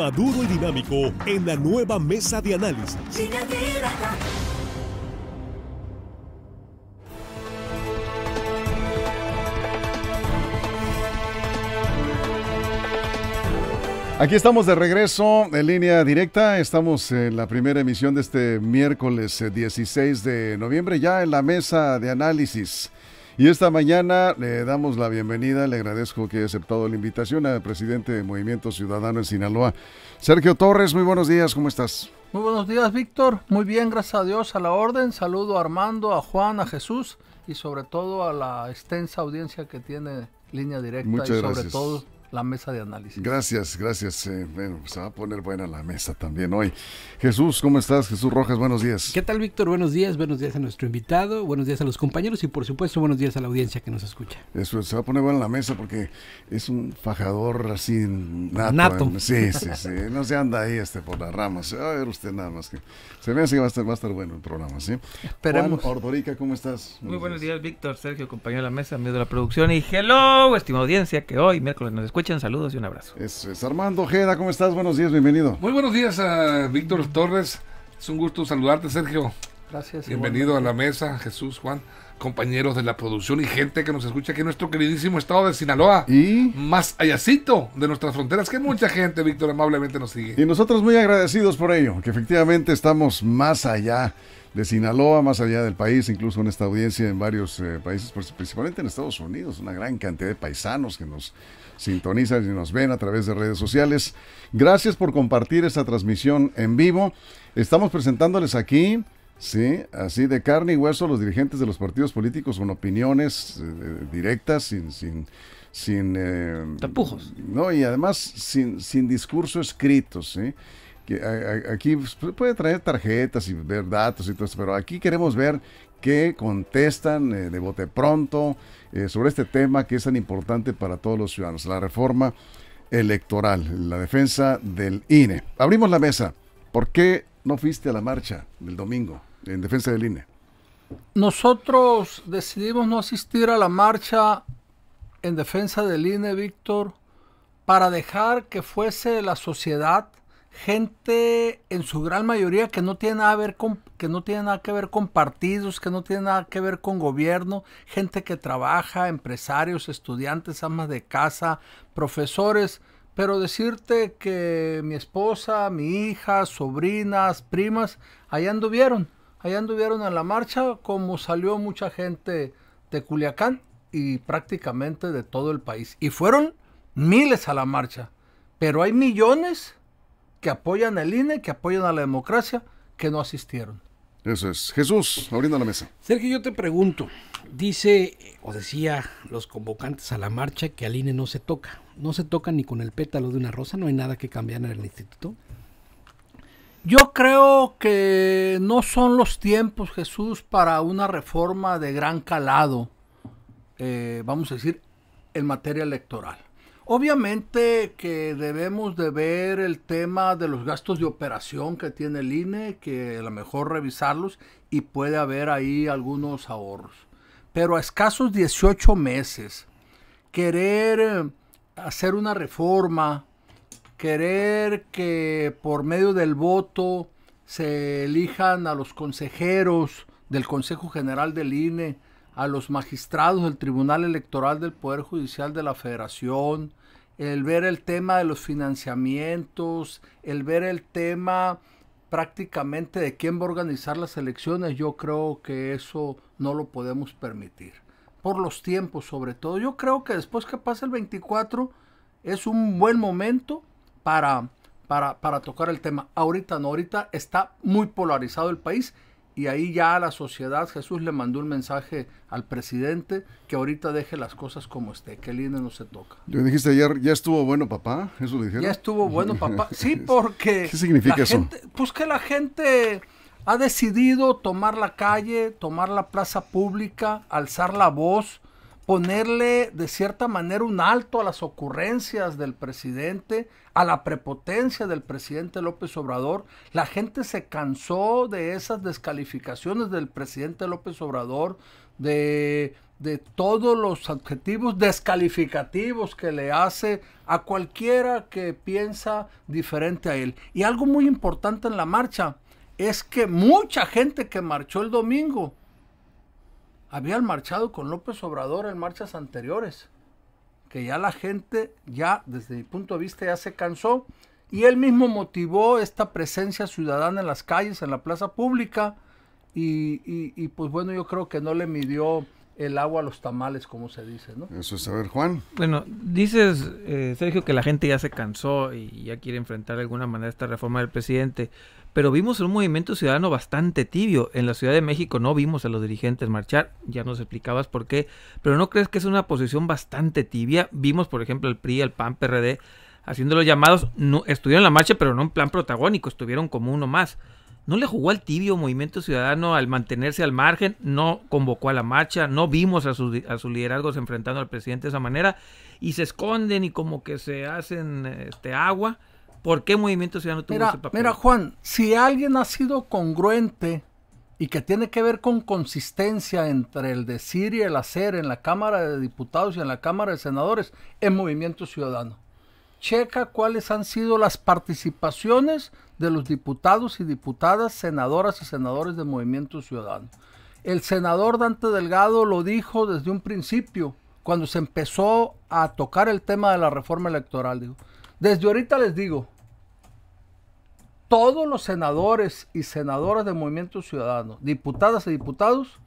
maduro y dinámico en la nueva mesa de análisis. Aquí estamos de regreso en línea directa. Estamos en la primera emisión de este miércoles 16 eh, de noviembre, ya en la mesa de análisis. Y esta mañana le damos la bienvenida, le agradezco que haya aceptado la invitación al presidente de Movimiento Ciudadano en Sinaloa, Sergio Torres. Muy buenos días, ¿cómo estás? Muy buenos días, Víctor. Muy bien, gracias a Dios, a la orden. Saludo a Armando, a Juan, a Jesús y sobre todo a la extensa audiencia que tiene Línea Directa y sobre todo la mesa de análisis. Gracias, gracias. Eh, bueno, se va a poner buena la mesa también hoy. Jesús, ¿cómo estás? Jesús Rojas, buenos días. ¿Qué tal, Víctor? Buenos días, buenos días a nuestro invitado, buenos días a los compañeros y por supuesto buenos días a la audiencia que nos escucha. Eso, se va a poner buena la mesa porque es un fajador así nato. ¿eh? Sí, sí, sí. no se anda ahí este por las ramas. a ver usted nada más. Que... Se ve así que va a estar, bueno el programa, ¿sí? Esperemos. Juan Ordorica, ¿cómo estás? Muy buenos días, Víctor, Sergio, compañero de la mesa, amigo de la producción y hello, estimada audiencia que hoy miércoles nos escucha Saludos y un abrazo. es. Armando Ojeda, ¿cómo estás? Buenos días, bienvenido. Muy buenos días a Víctor Torres. Es un gusto saludarte, Sergio. Gracias. Bienvenido a la mesa, Jesús, Juan, compañeros de la producción y gente que nos escucha aquí en nuestro queridísimo estado de Sinaloa. Y más allácito de nuestras fronteras, que mucha gente, Víctor, amablemente nos sigue. Y nosotros muy agradecidos por ello, que efectivamente estamos más allá de Sinaloa, más allá del país, incluso en esta audiencia en varios eh, países, pues, principalmente en Estados Unidos, una gran cantidad de paisanos que nos sintonizan y nos ven a través de redes sociales. Gracias por compartir esta transmisión en vivo. Estamos presentándoles aquí Sí, así de carne y hueso los dirigentes de los partidos políticos con opiniones eh, eh, directas, sin... sin, sin eh, Tapujos. No, y además sin, sin discurso escrito, ¿sí? Que, aquí pues, puede traer tarjetas y ver datos y todo eso, pero aquí queremos ver qué contestan de bote pronto, eh, sobre este tema que es tan importante para todos los ciudadanos, la reforma electoral, la defensa del INE. Abrimos la mesa. ¿Por qué no fuiste a la marcha del domingo en defensa del INE? Nosotros decidimos no asistir a la marcha en defensa del INE, Víctor, para dejar que fuese la sociedad gente en su gran mayoría que no tiene nada, ver con, que no tiene nada que ver con partidos, que no tiene nada que ver con gobierno, gente que trabaja, empresarios, estudiantes, amas de casa, profesores, pero decirte que mi esposa, mi hija, sobrinas, primas, allá anduvieron, allá anduvieron a la marcha como salió mucha gente de Culiacán y prácticamente de todo el país. Y fueron miles a la marcha, pero hay millones que apoyan al INE, que apoyan a la democracia, que no asistieron. Eso es. Jesús, abriendo la mesa. Sergio, yo te pregunto, dice o decía los convocantes a la marcha que al INE no se toca, no se toca ni con el pétalo de una rosa, no hay nada que cambiar en el instituto. Yo creo que no son los tiempos, Jesús, para una reforma de gran calado, eh, vamos a decir, en materia electoral. Obviamente que debemos de ver el tema de los gastos de operación que tiene el INE, que a lo mejor revisarlos y puede haber ahí algunos ahorros. Pero a escasos 18 meses, querer eh, hacer una reforma, querer que por medio del voto se elijan a los consejeros del Consejo General del INE, a los magistrados del Tribunal Electoral del Poder Judicial de la Federación, el ver el tema de los financiamientos, el ver el tema prácticamente de quién va a organizar las elecciones, yo creo que eso no lo podemos permitir. Por los tiempos sobre todo. Yo creo que después que pase el 24 es un buen momento para, para, para tocar el tema. Ahorita no, ahorita está muy polarizado el país y ahí ya la sociedad Jesús le mandó un mensaje al presidente que ahorita deje las cosas como esté, que el INE no se toca. Yo dijiste ayer, ya estuvo bueno papá, eso dijeron. Ya estuvo bueno papá, sí, porque... ¿Qué significa eso? pues que la gente ha decidido tomar la calle, tomar la plaza pública, alzar la voz, ponerle de cierta manera un alto a las ocurrencias del presidente, a la prepotencia del presidente López Obrador. La gente se cansó de esas descalificaciones del presidente López Obrador, de, de todos los adjetivos descalificativos que le hace a cualquiera que piensa diferente a él. Y algo muy importante en la marcha es que mucha gente que marchó el domingo, habían marchado con López Obrador en marchas anteriores, que ya la gente, ya desde mi punto de vista, ya se cansó. Y él mismo motivó esta presencia ciudadana en las calles, en la plaza pública. Y, y, pues bueno, yo creo que no le midió el agua a los tamales, como se dice, ¿no? Eso es, a ver, Juan. Bueno, dices, eh, Sergio, que la gente ya se cansó y ya quiere enfrentar de alguna manera esta reforma del presidente pero vimos un movimiento ciudadano bastante tibio. En la Ciudad de México no vimos a los dirigentes marchar, ya nos explicabas por qué, pero ¿no crees que es una posición bastante tibia? Vimos, por ejemplo, el PRI, el PAN, PRD, haciendo los llamados, no, estuvieron en la marcha, pero no en plan protagónico, estuvieron como uno más. ¿No le jugó al tibio movimiento ciudadano al mantenerse al margen? ¿No convocó a la marcha? ¿No vimos a, su, a sus liderazgos enfrentando al presidente de esa manera? Y se esconden y como que se hacen este, agua ¿Por qué Movimiento Ciudadano tuvo ese papel? Mira, Juan, si alguien ha sido congruente y que tiene que ver con consistencia entre el decir y el hacer en la Cámara de Diputados y en la Cámara de Senadores, es Movimiento Ciudadano. Checa cuáles han sido las participaciones de los diputados y diputadas, senadoras y senadores de Movimiento Ciudadano. El senador Dante Delgado lo dijo desde un principio, cuando se empezó a tocar el tema de la reforma electoral. Desde ahorita les digo, todos los senadores y senadoras de Movimiento Ciudadano, diputadas y diputados,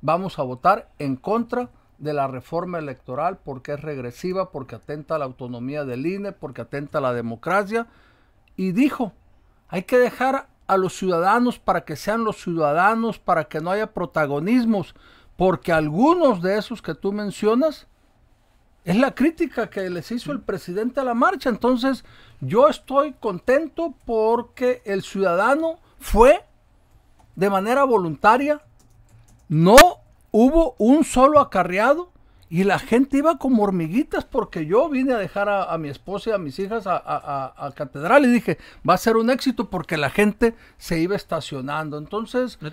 vamos a votar en contra de la reforma electoral porque es regresiva, porque atenta a la autonomía del INE, porque atenta a la democracia. Y dijo, hay que dejar a los ciudadanos para que sean los ciudadanos, para que no haya protagonismos, porque algunos de esos que tú mencionas es la crítica que les hizo el presidente a la marcha. Entonces, yo estoy contento porque el ciudadano fue de manera voluntaria, no hubo un solo acarreado y la gente iba como hormiguitas porque yo vine a dejar a, mi esposa y a mis hijas a, la catedral y dije, va a ser un éxito porque la gente se iba estacionando. Entonces... ¿No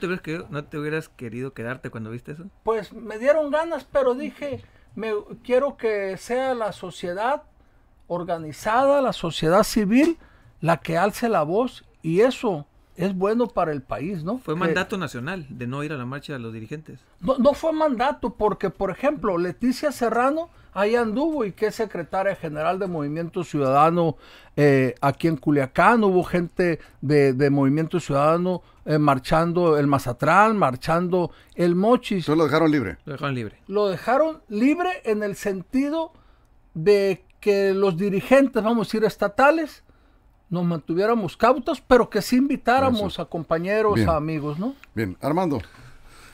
no te hubieras querido quedarte cuando viste eso? Pues me dieron ganas, pero dije me, quiero que sea la sociedad organizada, la sociedad civil, la que alce la voz y eso es bueno para el país, ¿no? Fue mandato nacional de no ir a la marcha de los dirigentes. No, no fue mandato, porque, por ejemplo, Leticia Serrano ahí anduvo y que es secretaria general de Movimiento Ciudadano eh, aquí en Culiacán. Hubo gente de, Movimiento Ciudadano eh, marchando el Mazatrán, marchando el Mochis. Entonces lo dejaron libre. Lo dejaron libre. Lo dejaron libre en el sentido de que los dirigentes, vamos a decir, estatales, nos mantuviéramos cautos, pero que sí invitáramos a compañeros, a amigos, ¿no? Bien, Armando.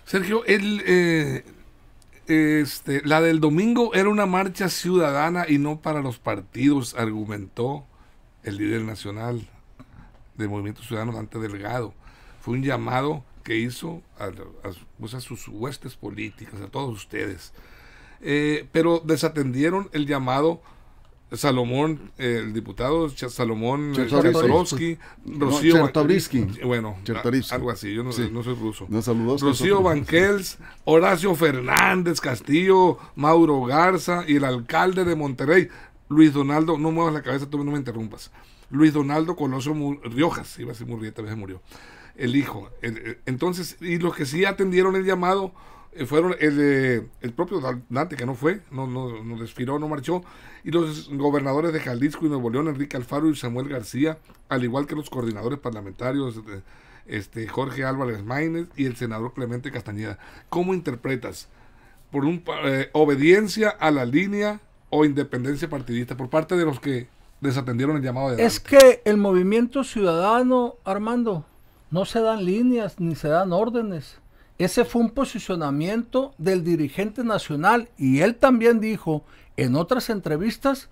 Sergio, el, eh, este, la del domingo era una marcha ciudadana y no para los partidos, argumentó el líder nacional del Movimiento Ciudadano, Dante Delgado. Fue un llamado que hizo a, pues, sus huestes políticas, a todos ustedes. Eh, pero desatendieron el llamado Salomón, eh, el diputado Salomón eh, Chertorovsky, Rocío bueno, algo así, yo no, sé, no soy ruso. Rocío Banquels, Horacio Fernández Castillo, Mauro Garza y el alcalde de Monterrey, Luis Donaldo, no muevas la cabeza, tú no me interrumpas. Luis Donaldo Colosio Riojas, iba a decir Murrieta, a veces murió. El hijo. Eh, entonces, y los que sí atendieron el llamado eh, fueron el, eh, el propio Dante, que no fue, no, no, no no marchó, y los gobernadores de Jalisco y Nuevo León, Enrique Alfaro y Samuel García, al igual que los coordinadores parlamentarios este, Jorge Álvarez Maínez y el senador Clemente Castañeda. ¿Cómo interpretas? ¿Por un, eh, obediencia a la línea o independencia partidista por parte de los que desatendieron el llamado de Es que el movimiento ciudadano, Armando, no se dan líneas ni se dan órdenes ese fue un posicionamiento del dirigente nacional y él también dijo en otras entrevistas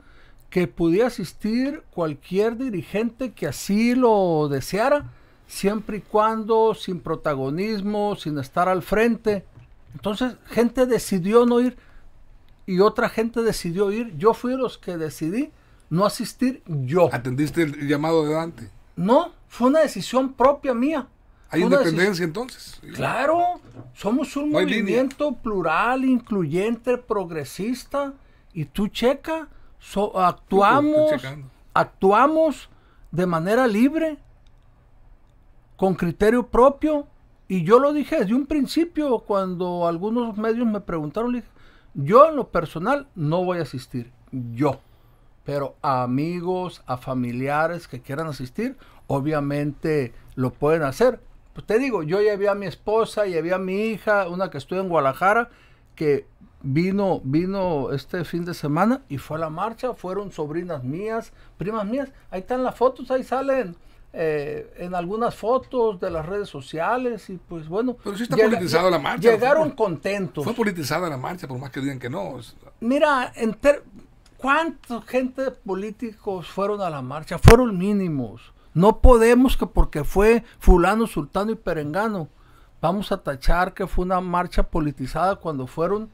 que podía asistir cualquier dirigente que así lo deseara, siempre y cuando sin protagonismo, sin estar al frente. Entonces, gente decidió no ir y otra gente decidió ir. Yo fui los que decidí no asistir yo. ¿Atendiste el llamado de Dante? No, fue una decisión propia mía. Hay independencia entonces. Claro, somos un movimiento plural, incluyente, progresista. Y tú checa, actuamos, actuamos de manera libre, con criterio propio. Y yo lo dije desde un principio, cuando algunos medios me preguntaron, dije, yo en lo personal no voy a asistir, yo. Pero a amigos, a familiares que quieran asistir, obviamente lo pueden hacer pues te digo, yo ya vi a mi esposa, llevé a mi hija, una que estuvo en Guadalajara, que vino, vino este fin de semana y fue a la marcha, fueron sobrinas mías, primas mías, ahí están las fotos, ahí salen. Eh, en algunas fotos de las redes sociales y pues bueno. Pero sí está politizada la marcha. Llegaron contentos. Fue politizada la marcha, por más que digan que no. Mira, enter, ¿cuántos gente políticos fueron a la marcha? Fueron mínimos. No podemos que porque fue fulano, sultano y perengano, vamos a tachar que fue una marcha politizada cuando fueron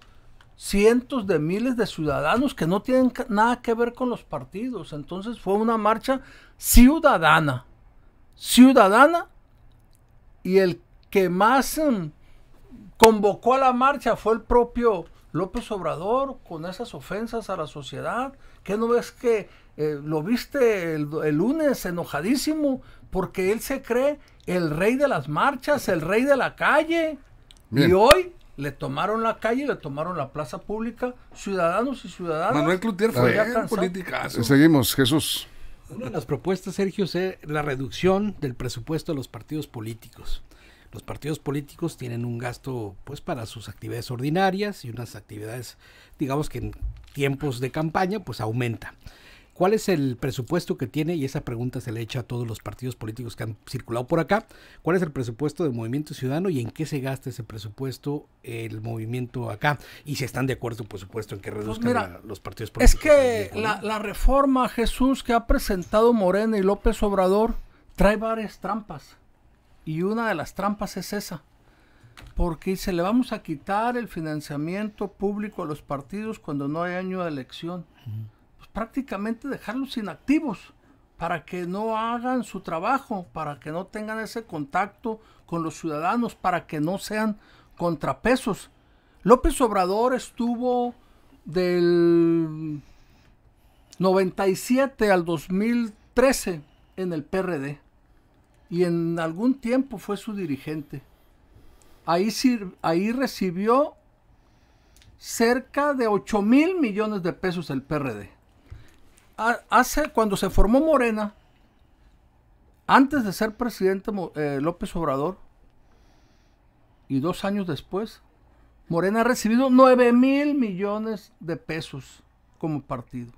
cientos de miles de ciudadanos que no tienen nada que ver con los partidos. Entonces fue una marcha ciudadana, ciudadana, y el que más em, convocó a la marcha fue el propio López Obrador con esas ofensas a la sociedad? que no ves que eh, lo viste el, lunes enojadísimo porque él se cree el rey de las marchas, el rey de la calle? Y hoy le tomaron la calle, le tomaron la plaza pública, ciudadanos y ciudadanas. Manuel Clutier pues, fue cansado. Seguimos, Jesús. Una de las propuestas, Sergio, es eh, la reducción del presupuesto de los partidos políticos. Los partidos políticos tienen un gasto pues para sus actividades ordinarias y unas actividades, digamos que en tiempos de campaña, pues aumenta. ¿Cuál es el presupuesto que tiene? Y esa pregunta se le echa a todos los partidos políticos que han circulado por acá. ¿Cuál es el presupuesto del Movimiento Ciudadano y en qué se gasta ese presupuesto el movimiento acá? Y si están de acuerdo, por supuesto, en que pues reduzcan los partidos políticos. Es que la, la reforma, Jesús, que ha presentado Morena y López Obrador trae varias trampas. Y una de las trampas es esa, porque se le vamos a quitar el financiamiento público a los partidos cuando no hay año de elección. pues prácticamente dejarlos inactivos para que no hagan su trabajo, para que no tengan ese contacto con los ciudadanos, para que no sean contrapesos. López Obrador estuvo del 97 al 2013 en el PRD y en algún tiempo fue su dirigente. Ahí, ahí recibió cerca de 8 mil millones de pesos el PRD. Hace, cuando se formó Morena, antes de ser presidente eh, López Obrador, y dos años después, Morena ha recibido 9 mil millones de pesos como partido.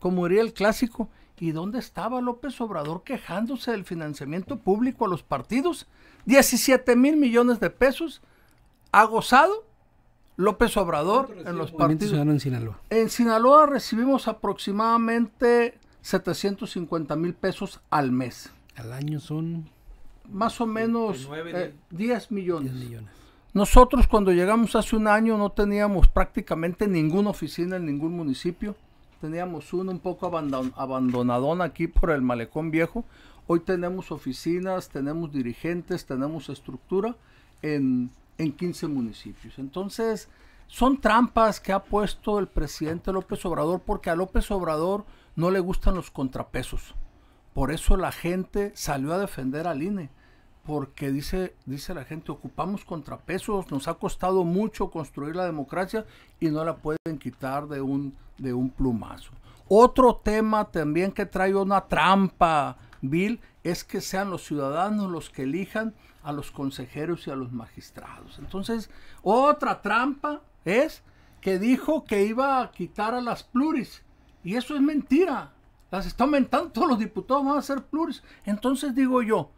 Como diría el clásico, ¿Y dónde estaba López Obrador quejándose del financiamiento público a los partidos? 17 mil millones de pesos ha gozado López Obrador en los partidos. En Sinaloa. recibimos aproximadamente 750 mil pesos al mes. Al año son... Más o menos eh, millones. 10 millones. Nosotros cuando llegamos hace un año no teníamos prácticamente ninguna oficina en ningún municipio. Teníamos uno un poco abandon, abandonadón aquí por el malecón viejo. Hoy tenemos oficinas, tenemos dirigentes, tenemos estructura en, en 15 municipios. Entonces, son trampas que ha puesto el presidente López Obrador porque a López Obrador no le gustan los contrapesos. Por eso la gente salió a defender al INE, porque dice, dice la gente, ocupamos contrapesos, nos ha costado mucho construir la democracia y no la pueden quitar de un, de un plumazo. Otro tema también que trae una trampa, Bill, es que sean los ciudadanos los que elijan a los consejeros y a los magistrados. Entonces, otra trampa es que dijo que iba a quitar a las pluris. Y eso es mentira. Las está aumentando, todos los diputados van a ser pluris. Entonces digo yo,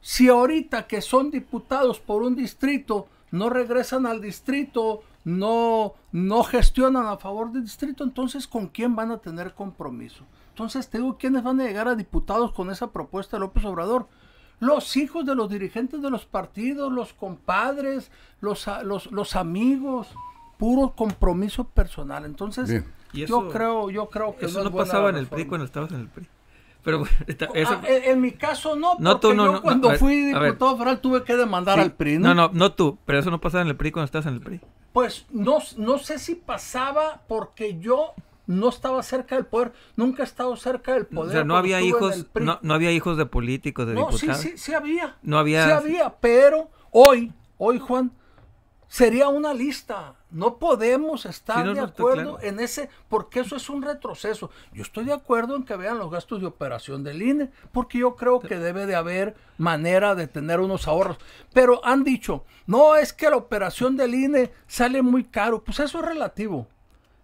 si ahorita que son diputados por un distrito, no regresan al distrito no, no gestionan a favor del distrito, entonces ¿con quién van a tener compromiso? Entonces te digo, ¿quiénes van a llegar a diputados con esa propuesta de López Obrador? Los hijos de los dirigentes de los partidos, los compadres, los, los, amigos, puro compromiso personal. Entonces, yo creo, yo creo que eso no pasaba en el PRI cuando estabas en el PRI. Pero ah, en, mi caso no, porque cuando fui diputado federal tuve que demandar al PRI, ¿no? No, no, tú, pero eso no pasaba en el PRI cuando estás en el PRI. Pues no, no sé si pasaba porque yo no estaba cerca del poder, nunca he estado cerca del poder. O sea, no había hijos, no, había hijos de políticos, de no, Sí, sí, sí había. No había. Sí había, pero hoy, hoy Juan, sería una lista. No podemos estar de acuerdo en ese, porque eso es un retroceso. Yo estoy de acuerdo en que vean los gastos de operación del INE, porque yo creo que debe de haber manera de tener unos ahorros. Pero han dicho, no es que la operación del INE sale muy caro. Pues eso es relativo.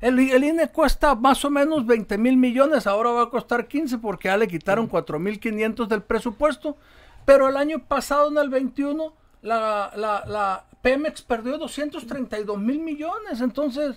El, INE cuesta más o menos 20 mil millones, ahora va a costar 15 porque ya le quitaron 4 mil 500 del presupuesto. Pero el año pasado, en el 21, la Pemex perdió 232 mil millones, entonces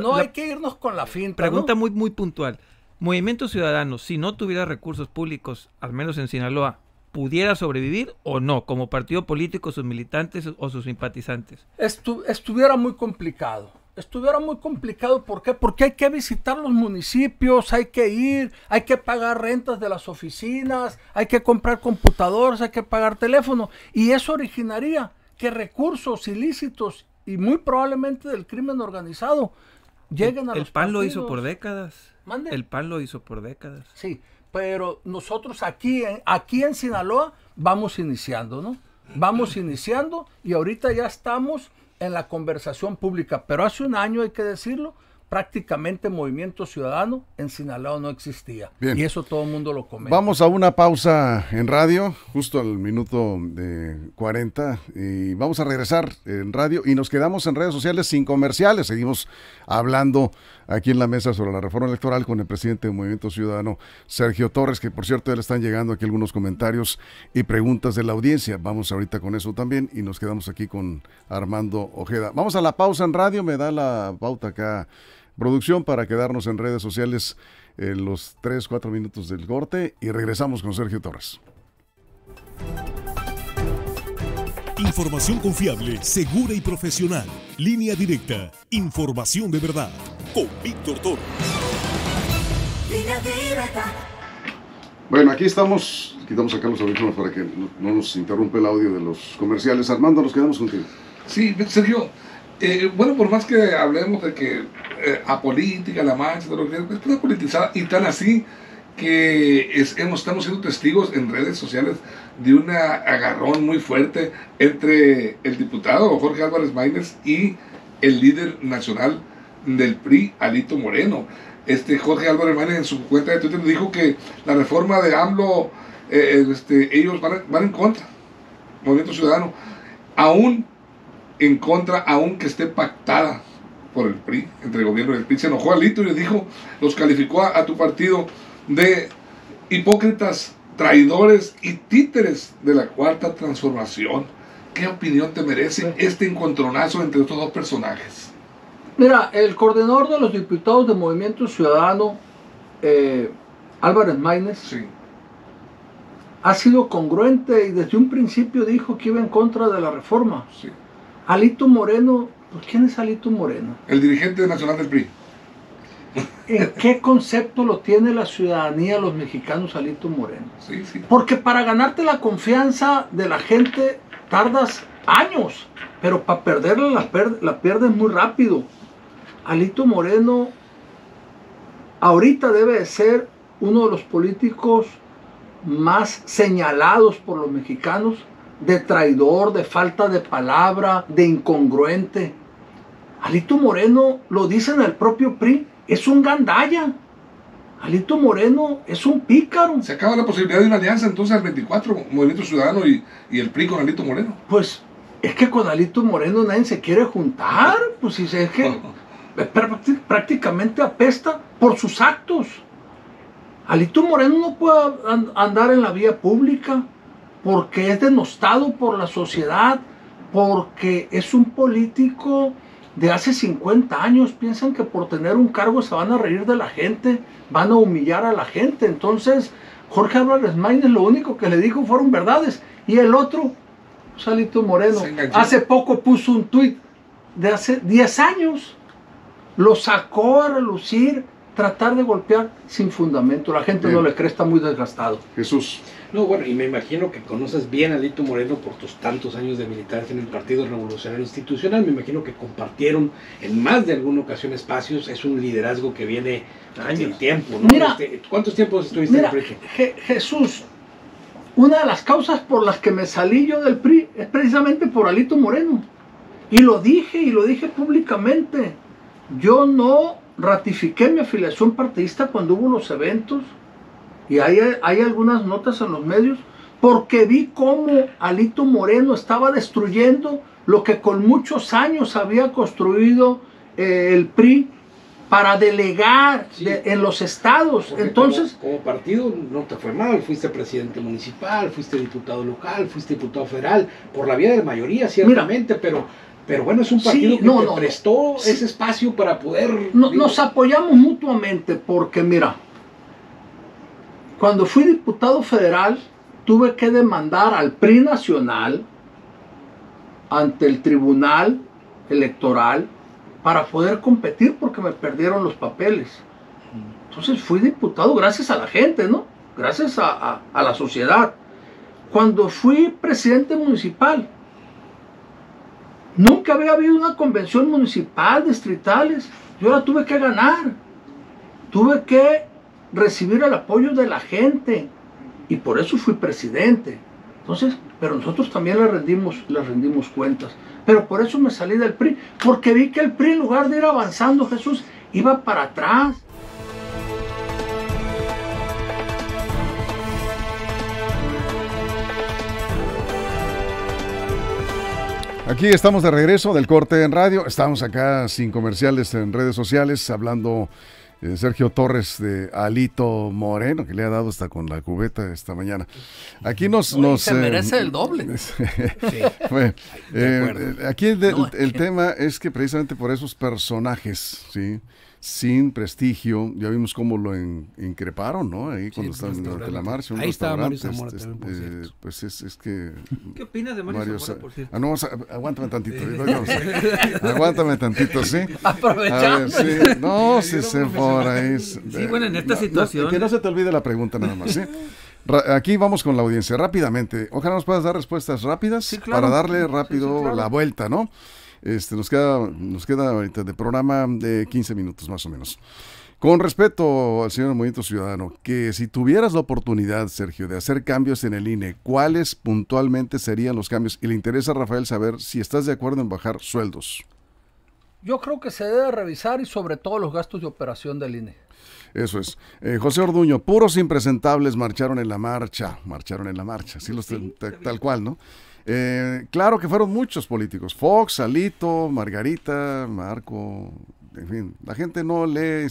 no hay que irnos con la fin. Pregunta muy, muy puntual. Movimiento Ciudadano, si no tuviera recursos públicos, al menos en Sinaloa, ¿pudiera sobrevivir o no como partido político, sus militantes o sus simpatizantes? estuviera muy complicado. Estuviera muy complicado, ¿por qué? Porque hay que visitar los municipios, hay que ir, hay que pagar rentas de las oficinas, hay que comprar computadores, hay que pagar teléfono, Y eso originaría que recursos ilícitos y muy probablemente del crimen organizado lleguen a los El PAN lo hizo por décadas. El PAN lo hizo por décadas. Sí, pero nosotros aquí aquí en Sinaloa vamos iniciando, ¿no? Vamos iniciando y ahorita ya estamos en la conversación pública, pero hace un año hay que decirlo, prácticamente Movimiento Ciudadano en Sinaloa no existía. Y eso todo el mundo lo comenta. Vamos a una pausa en radio, justo al minuto de 40, y vamos a regresar en radio y nos quedamos en redes sociales sin comerciales. Seguimos hablando aquí en la mesa sobre la reforma electoral con el presidente del Movimiento Ciudadano, Sergio Torres, que por cierto ya le están llegando aquí algunos comentarios y preguntas de la audiencia. Vamos ahorita con eso también y nos quedamos aquí con Armando Ojeda. Vamos a la pausa en radio, me da la pauta acá producción para quedarnos en redes sociales en eh, los 3, 4 minutos del corte y regresamos con Sergio Torres. Información confiable, segura y profesional. Línea directa. Información de verdad. Con Víctor Torres. Bueno, aquí estamos. Quitamos acá los audífonos para que no, no nos interrumpa el audio de los comerciales. Armando, nos quedamos contigo. Sí, Sergio, eh, bueno, por más que hablemos de que eh, a política, la marcha, todo lo que es toda politizada y tan así que estamos siendo testigos en redes sociales de una agarrón muy fuerte entre el diputado Jorge Álvarez Maínez y el líder nacional del PRI, Alito Moreno. Este Jorge Álvarez Maínez en su cuenta de Twitter dijo que la reforma de AMLO, eh, este, ellos van, van en contra, Movimiento Ciudadano, aún en contra, aunque esté pactada por el PRI, entre el gobierno y el PRI. Se enojó Lito y dijo, los calificó a, tu partido de hipócritas, traidores y títeres de la cuarta transformación. ¿Qué opinión te merece este encontronazo entre estos dos personajes? Mira, el coordinador de los diputados de Movimiento Ciudadano, eh, Álvarez Maínez, sí. ha sido congruente y desde un principio dijo que iba en contra de la reforma. Sí. Alito Moreno, ¿quién es Alito Moreno? El dirigente nacional del PRI. ¿En qué concepto lo tiene la ciudadanía, los mexicanos, Alito Moreno? Sí, sí. Porque para ganarte la confianza de la gente tardas años, pero para perderla la, la pierdes muy rápido. Alito Moreno ahorita debe de ser uno de los políticos más señalados por los mexicanos de traidor, de falta de palabra, de incongruente. Alito Moreno, lo dice en el propio PRI, es un gandalla. Alito Moreno es un pícaro. Se acaba la posibilidad de una alianza entonces al 24, Movimiento Ciudadano y, y, el PRI con Alito Moreno. Pues es que con Alito Moreno nadie se quiere juntar, pues si es que prácticamente apesta por sus actos. Alito Moreno no puede andar en la vía pública porque es denostado por la sociedad, porque es un político de hace 50 años, piensan que por tener un cargo se van a reír de la gente, van a humillar a la gente. Entonces, Jorge Álvarez Maynes lo único que le dijo fueron verdades. Y el otro, Salito Moreno, hace poco puso un tuit de hace 10 años, lo sacó a relucir, tratar de golpear sin fundamento. La gente no le cree, está muy desgastado. Jesús. No, bueno, y me imagino que conoces bien a Alito Moreno por tus tantos años de militancia en el Partido Revolucionario Institucional. Me imagino que compartieron en más de alguna ocasión espacios. Es un liderazgo que viene años. tiempo, este, ¿Cuántos tiempos estuviste en el PRI? Jesús, una de las causas por las que me salí yo del PRI es precisamente por Alito Moreno. Y lo dije, y lo dije públicamente. Yo no ratifiqué mi afiliación partidista cuando hubo unos eventos y hay, algunas notas en los medios porque vi cómo Alito Moreno estaba destruyendo lo que con muchos años había construido eh, el PRI para delegar en los estados. Entonces, como, partido no te fue mal, fuiste presidente municipal, fuiste diputado local, fuiste diputado federal, por la vía de la mayoría, ciertamente, pero pero bueno, es un partido que no, prestó ese espacio para poder. nos apoyamos mutuamente porque, mira, cuando fui diputado federal, tuve que demandar al PRI nacional ante el tribunal electoral para poder competir porque me perdieron los papeles. Entonces fui diputado gracias a la gente, ¿no? Gracias a, la sociedad. Cuando fui presidente municipal, nunca había habido una convención municipal, distritales. Yo la tuve que ganar. Tuve que recibir el apoyo de la gente y por eso fui presidente. Entonces, pero nosotros también le rendimos, le rendimos cuentas. Pero por eso me salí del PRI, porque vi que el PRI en lugar de ir avanzando, Jesús, iba para atrás. Aquí estamos de regreso del corte en radio. Estamos acá sin comerciales en redes sociales hablando eh, Sergio Torres de Alito Moreno, que le ha dado hasta con la cubeta esta mañana. Aquí nos... nos se merece eh, el doble. Eh, aquí el, el tema es que precisamente por esos personajes, ¿sí? sin prestigio. Ya vimos cómo lo increparon, ¿no? Ahí cuando estaban en la marcha. Un Ahí este, este, Pues es, que. ¿Qué opinas de Mario, por Ah, no, aguántame tantito. aguántame tantito, ¿sí? Aprovechando. Sí, no, sí, se fuera, ahí. Sí, bueno, en esta situación. que no se te olvide la pregunta nada más, ¿sí? aquí vamos con la audiencia rápidamente. Ojalá nos puedas dar respuestas rápidas para darle rápido la vuelta, ¿no? Este, nos queda, nos queda de programa de 15 minutos más o menos. Con respeto al señor Movimiento Ciudadano, que si tuvieras la oportunidad, Sergio, de hacer cambios en el INE, ¿cuáles puntualmente serían los cambios? Y le interesa a Rafael saber si estás de acuerdo en bajar sueldos. Yo creo que se debe revisar y sobre todo los gastos de operación del INE. Eso es. Eh, José Orduño, puros impresentables marcharon en la marcha, marcharon en la marcha, sí, los, tal cual, ¿no? Eh, claro que fueron muchos políticos, Fox, Alito, Margarita, Marco, en fin, la gente no lee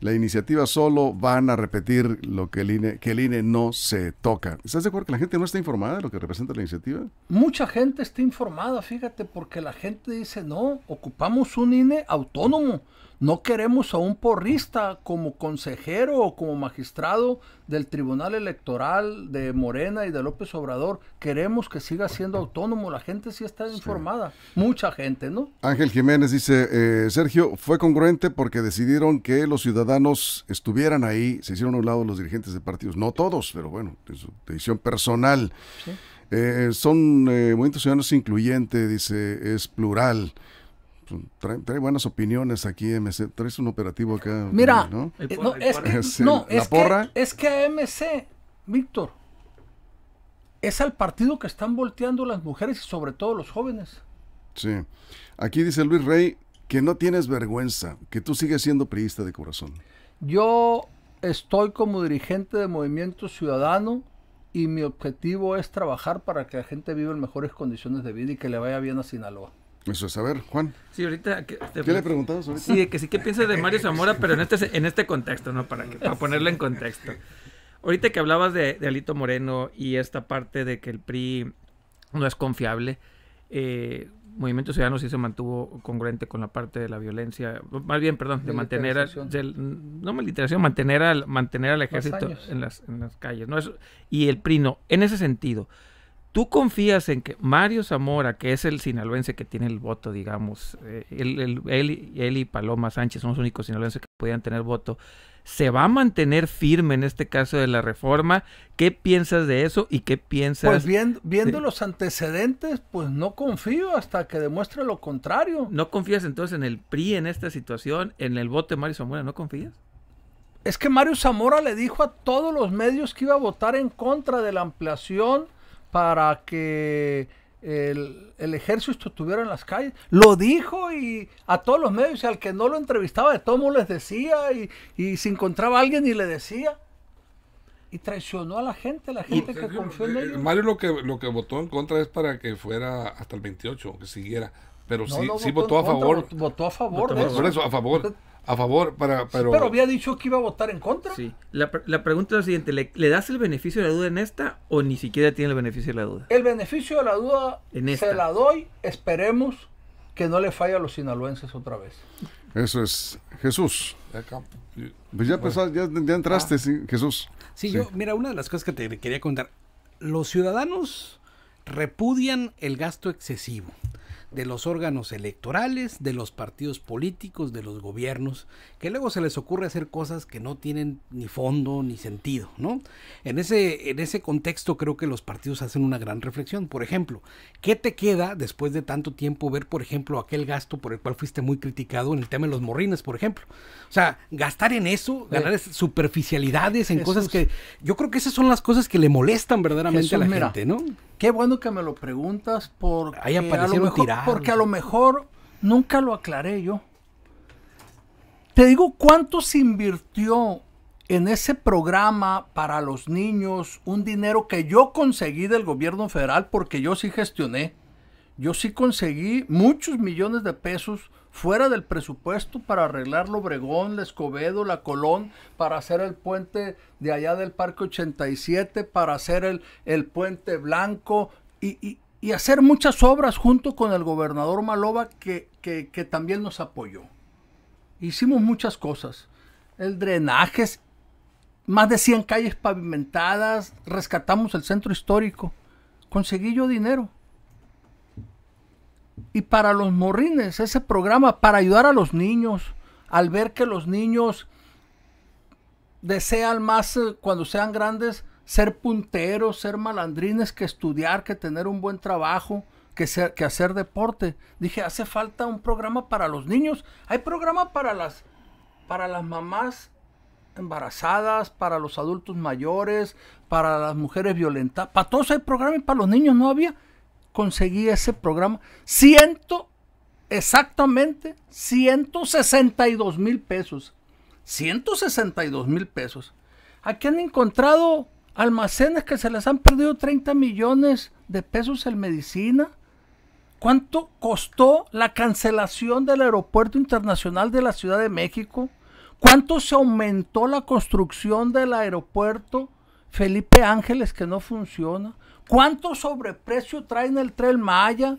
la iniciativa solo, van a repetir lo que el, e, que el INE no se toca. ¿Estás de acuerdo que la gente no está informada de lo que representa la iniciativa? Mucha gente está informada, fíjate, porque la gente dice, no, ocupamos un INE autónomo, no queremos a un porrista como consejero o como magistrado del Tribunal Electoral de Morena y de López Obrador. Queremos que siga siendo autónomo. La gente sí está informada. Mucha gente, ¿no? Ángel Jiménez dice, eh, Sergio, fue congruente porque decidieron que los ciudadanos estuvieran ahí. Se hicieron a un lado los dirigentes de partidos. No todos, pero bueno, es su decisión personal. Eh, son eh, movimientos ciudadanos incluyente, dice, es plural. Pues, trae, buenas opiniones aquí, MC. Traes un operativo acá. Mira, ¿no? Eh, es, que, Que, es que MC, Víctor, es al partido que están volteando las mujeres y sobre todo los jóvenes. Sí. Aquí dice Luis Rey que no tienes vergüenza, que tú sigues siendo priista de corazón. Yo estoy como dirigente de Movimiento Ciudadano y mi objetivo es trabajar para que la gente viva en mejores condiciones de vida y que le vaya bien a Sinaloa. Eso es, a ver, Juan. Sí, ahorita. Que, te, ¿Qué le preguntabas ahorita? Sí, que sí, ¿qué piensas de Mario Zamora? Pero en este, en este contexto, ¿no? Para, que, para ponerlo en contexto. Ahorita que hablabas de, Alito Moreno y esta parte de que el PRI no es confiable, eh, Movimiento Ciudadano sí se mantuvo congruente con la parte de la violencia, más bien, perdón, de mantener, no militarización, mantener al, mantener al ejército en las, en las calles, ¿no? y el PRI no, en ese sentido. ¿Tú confías en que Mario Zamora, que es el sinaloense que tiene el voto, digamos, eh, él, y Paloma Sánchez son los únicos sinaloenses que podían tener voto, se va a mantener firme en este caso de la reforma? ¿Qué piensas de eso y qué piensas? Pues viendo, viendo los antecedentes, pues no confío hasta que demuestre lo contrario. ¿No confías entonces en el PRI en esta situación, en el voto de Mario Zamora? ¿No confías? Es que Mario Zamora le dijo a todos los medios que iba a votar en contra de la ampliación para que el, ejército estuviera en las calles. Lo dijo y a todos los medios, y al que no lo entrevistaba, de todos les decía, y, y si encontraba a alguien y le decía. Y traicionó a la gente, la gente pues que confió en él. Eh, Mario lo que, lo que votó en contra es para que fuera hasta el 28, que siguiera. Pero sí, sí votó, a favor. votó a favor. a favor a favor, para, pero... había dicho que iba a votar en contra. Sí. La, pregunta es la siguiente, ¿le, das el beneficio de la duda en esta o ni siquiera tiene el beneficio de la duda? El beneficio de la duda en esta. se la doy, esperemos que no le falle a los sinaloenses otra vez. Eso es. Jesús. ya, entraste, Jesús. sí, yo, mira, una de las cosas que te quería contar, los ciudadanos repudian el gasto excesivo de los órganos electorales, de los partidos políticos, de los gobiernos, que luego se les ocurre hacer cosas que no tienen ni fondo ni sentido, ¿no? En ese, en ese contexto creo que los partidos hacen una gran reflexión. Por ejemplo, ¿qué te queda después de tanto tiempo ver, por ejemplo, aquel gasto por el cual fuiste muy criticado en el tema de los morrines, por ejemplo? O sea, gastar en eso, ganar superficialidades, en cosas que... Yo creo que esas son las cosas que le molestan verdaderamente a la gente, ¿no? Qué bueno que me lo preguntas porque, a lo mejor nunca lo aclaré yo. Te digo cuánto se invirtió en ese programa para los niños, un dinero que yo conseguí del gobierno federal porque yo sí gestioné. Yo sí conseguí muchos millones de pesos fuera del presupuesto para arreglar Lobregón, la Escobedo, la Colón, para hacer el puente de allá del Parque 87, para hacer el, puente blanco y, y, hacer muchas obras junto con el gobernador Maloba que, que, que también nos apoyó. Hicimos muchas cosas. El drenaje, más de 100 calles pavimentadas, rescatamos el centro histórico. Conseguí yo dinero. Y para los morrines, ese programa para ayudar a los niños, al ver que los niños desean más eh, cuando sean grandes ser punteros, ser malandrines, que estudiar, que tener un buen trabajo, que, que hacer deporte. Dije, hace falta un programa para los niños. Hay programa para las, para las mamás embarazadas, para los adultos mayores, para las mujeres violentas? Para todos hay programa y para los niños no había conseguí ese programa. Ciento, exactamente, 162 mil pesos. 162 mil pesos. Aquí han encontrado almacenes que se les han perdido 30 millones de pesos en medicina. ¿Cuánto costó la cancelación del Aeropuerto Internacional de la Ciudad de México? ¿Cuánto se aumentó la construcción del aeropuerto Felipe Ángeles que no funciona? ¿Cuánto sobreprecio traen el Tren Maya?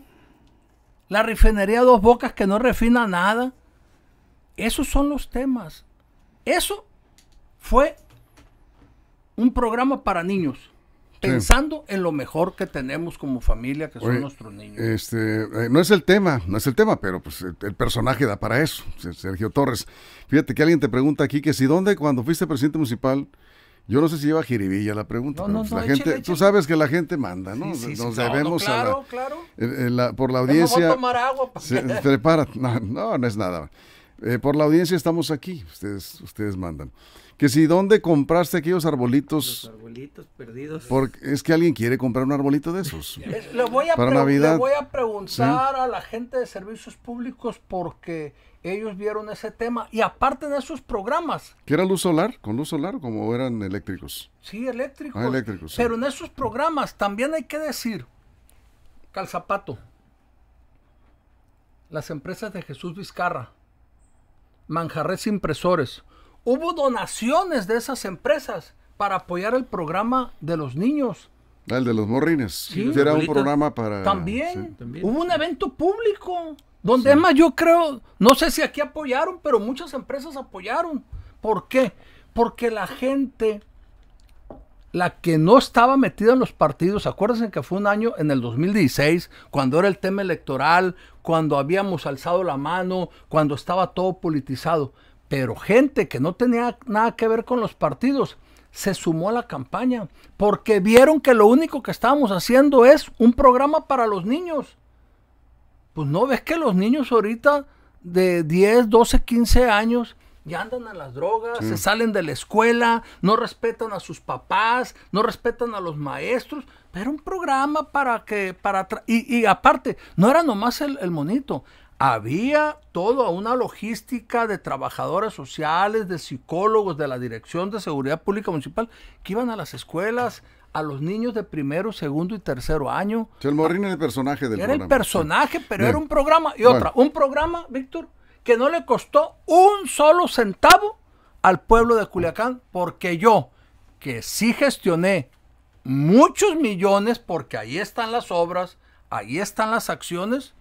La refinería Dos Bocas que no refina nada. Esos son los temas. Eso fue un programa para niños. Pensando en lo mejor que tenemos como familia, que son nuestros niños. Este, eh, no es el tema, no es el tema, pero pues el, el, personaje da para eso. Sergio Torres. Fíjate que alguien te pregunta aquí que si dónde cuando fuiste presidente municipal yo no sé si lleva jiribilla la pregunta, no, pues no, la gente, tú sabes que la gente manda, ¿no? Nos debemos claro, a claro. por la audiencia. A tomar agua se, prepara, no, no, es nada. Eh, por la audiencia estamos aquí, ustedes, ustedes mandan. Que si dónde compraste aquellos arbolitos. arbolitos perdidos. es que alguien quiere comprar un arbolito de esos. para Navidad. Eh, le voy a preguntar a la gente de servicios públicos porque ellos vieron ese tema y aparte de esos programas. ¿Que era luz solar? ¿Con luz solar como eran eléctricos? Sí, eléctricos. Ah, eléctricos pero en esos programas también hay que decir, Calzapato, las empresas de Jesús Vizcarra, Manjarres Impresores, hubo donaciones de esas empresas para apoyar el programa de los niños. Ah, el de los morrines. Sí, era un programa para... también. Hubo un evento público. Donde más, yo creo, no sé si aquí apoyaron, pero muchas empresas apoyaron. ¿Por qué? Porque la gente, la que no estaba metida en los partidos, acuérdense que fue un año en el 2016, cuando era el tema electoral, cuando habíamos alzado la mano, cuando estaba todo politizado, pero gente que no tenía nada que ver con los partidos se sumó a la campaña porque vieron que lo único que estábamos haciendo es un programa para los niños. Pues no ves que los niños ahorita de 10, 12, 15 años ya andan a las drogas, se salen de la escuela, no respetan a sus papás, no respetan a los maestros, pero un programa para que, para, y, y, aparte, no era nomás el, el monito, había toda una logística de trabajadores sociales, de psicólogos, de la Dirección de Seguridad Pública Municipal, que iban a las escuelas a los niños de primero, segundo y tercero año. el Morrín era el personaje del programa. Era el personaje, pero era un programa. Y otra, un programa, Víctor, que no le costó un solo centavo al pueblo de Culiacán, porque yo, que sí gestioné muchos millones, porque ahí están las obras, ahí están las acciones,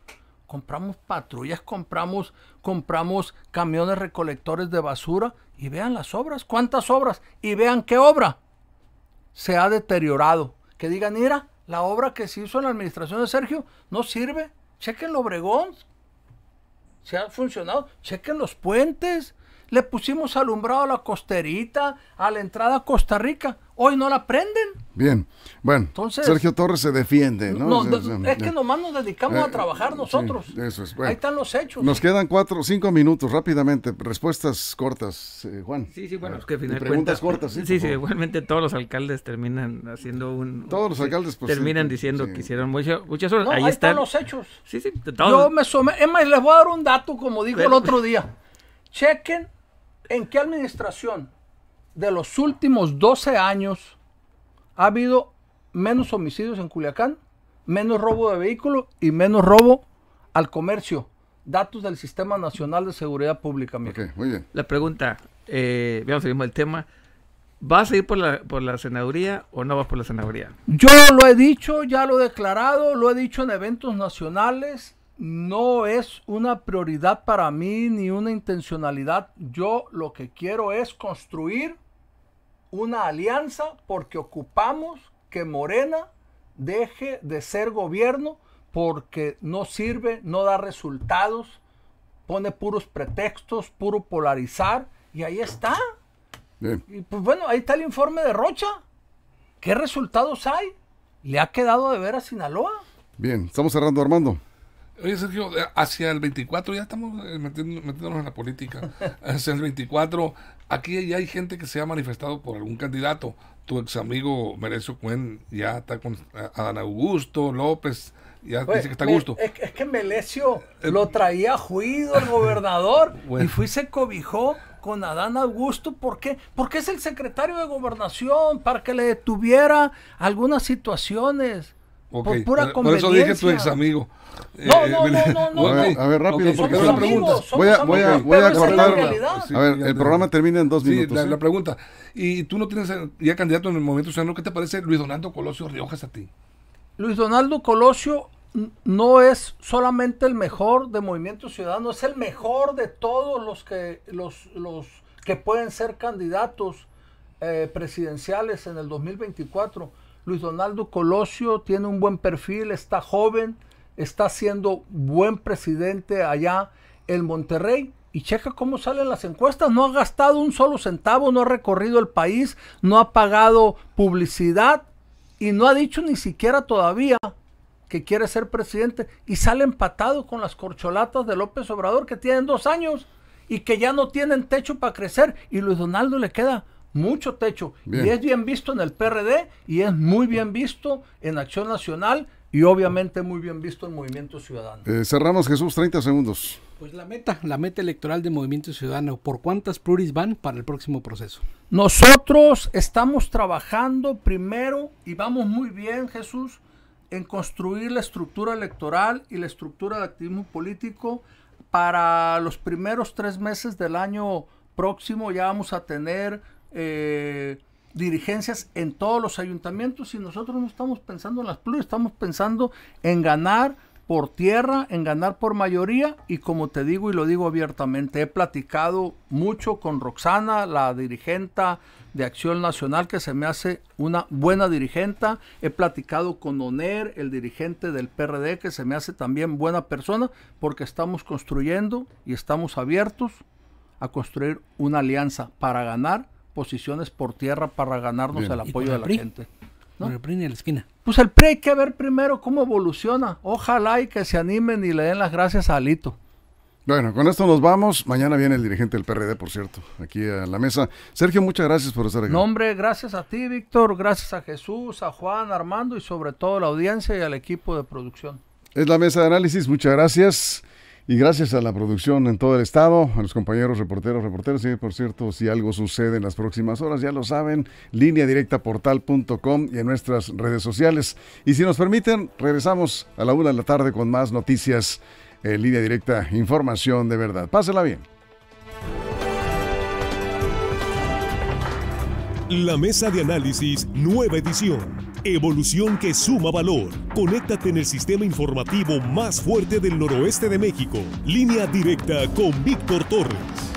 compramos patrullas, compramos, compramos camiones recolectores de basura y vean las obras, cuántas obras y vean qué obra se ha deteriorado. Que digan, mira, la obra que se hizo en la administración de Sergio no sirve. Chequen los Obregón. Se ha funcionado. Chequen los puentes. Le pusimos alumbrado a la costerita, a la entrada a Costa Rica. Hoy no la prenden. Bien, bueno, Sergio Torres se defiende, ¿no? es, que eh, nomás nos dedicamos a eh, trabajar nosotros. eso es, Ahí están los hechos. Nos quedan cuatro, cinco minutos, rápidamente. Respuestas cortas, eh, Juan. Sí, sí, bueno, es que final Preguntas cortas, sí. Sí, igualmente todos los alcaldes terminan haciendo un... Todos los alcaldes, pues, Terminan diciendo que hicieron mucho, muchas horas. ahí, están. los hechos. Sí, sí, Yo me someto, es les voy a dar un dato, como dijo el otro día. Chequen ¿En qué administración de los últimos 12 años ha habido menos homicidios en Culiacán, menos robo de vehículos y menos robo al comercio? Datos del Sistema Nacional de Seguridad Pública. Ok, muy bien. La pregunta, eh, veamos el tema. ¿Vas a ir por la, por la senaduría o no vas por la senaduría? Yo lo he dicho, ya lo he declarado, lo he dicho en eventos nacionales no es una prioridad para mí ni una intencionalidad. Yo lo que quiero es construir una alianza porque ocupamos que Morena deje de ser gobierno porque no sirve, no da resultados, pone puros pretextos, puro polarizar y ahí está. Bien. Y pues bueno, ahí está el informe de Rocha. ¿Qué resultados hay? ¿Le ha quedado de ver a Sinaloa? Bien, estamos cerrando Armando. Oye, Sergio, eh, hacia el 24, ya estamos eh, metiéndonos en la política, hacia el 24, aquí ya hay gente que se ha manifestado por algún candidato. Tu ex amigo Merecio Cuen ya está con Adán Augusto, López, ya pues, dice que está a gusto. Es, que Melecio eh, lo traía juido el gobernador y fui se cobijó con Adán Augusto. ¿Por qué? Porque es el secretario de gobernación para que le detuviera algunas situaciones por pura conveniencia. Por eso dije tu ex amigo. No, no, eh, no, no, A ver, rápido, porque la pregunta. Voy a, voy a, voy a cortar. A ver, el programa termina en dos minutos. la, pregunta. Y tú no tienes eh, ya candidato en el Movimiento ciudadano. ¿Qué te parece Luis Donaldo Colosio Riojas a ti? Luis Donaldo Colosio no es solamente el mejor de Movimiento Ciudadano, es el mejor de todos los que, los, los que pueden ser candidatos eh, presidenciales en el 2024 Luis Donaldo Colosio tiene un buen perfil, está joven, está siendo buen presidente allá en Monterrey. Y checa cómo salen las encuestas. No ha gastado un solo centavo, no ha recorrido el país, no ha pagado publicidad y no ha dicho ni siquiera todavía que quiere ser presidente. Y sale empatado con las corcholatas de López Obrador que tienen dos años y que ya no tienen techo para crecer. Y Luis Donaldo le queda mucho techo. Y es bien visto en el PRD y es muy bien visto en Acción Nacional y obviamente muy bien visto en Movimiento Ciudadano. Eh, cerramos, Jesús, 30 segundos. Pues la meta, la meta electoral de Movimiento Ciudadano, ¿por cuántas pluris van para el próximo proceso? Nosotros estamos trabajando primero y vamos muy bien, Jesús, en construir la estructura electoral y la estructura de activismo político para los primeros tres meses del año próximo. Ya vamos a tener eh, dirigencias en todos los ayuntamientos y nosotros no estamos pensando en las pluras, estamos pensando en ganar por tierra, en ganar por mayoría y como te digo y lo digo abiertamente, he platicado mucho con Roxana, la dirigente de Acción Nacional, que se me hace una buena dirigente, he platicado con Oner, el dirigente del PRD, que se me hace también buena persona, porque estamos construyendo y estamos abiertos a construir una alianza para ganar posiciones por tierra para ganarnos el apoyo de la gente. ¿no? el la esquina. Pues el pre hay que ver primero cómo evoluciona. Ojalá y que se animen y le den las gracias a Alito. Bueno, con esto nos vamos. Mañana viene el dirigente del PRD, por cierto, aquí a la mesa. Sergio, muchas gracias por estar aquí. No, hombre, gracias a ti, Víctor, gracias a Jesús, a Juan, Armando y sobre todo a la audiencia y al equipo de producción. Es la mesa de análisis, muchas gracias. Y gracias a la producción en todo el estado, a los compañeros reporteros, reporteros. Y por cierto, si algo sucede en las próximas horas, ya lo saben, línea directa portal.com y en nuestras redes sociales. Y si nos permiten, regresamos a la una de la tarde con más noticias en eh, línea directa, información de verdad. Pásela bien. La mesa de análisis, nueva edición Evolución que suma valor. Conéctate en el sistema informativo más fuerte del noroeste de México. Línea directa con Víctor Torres.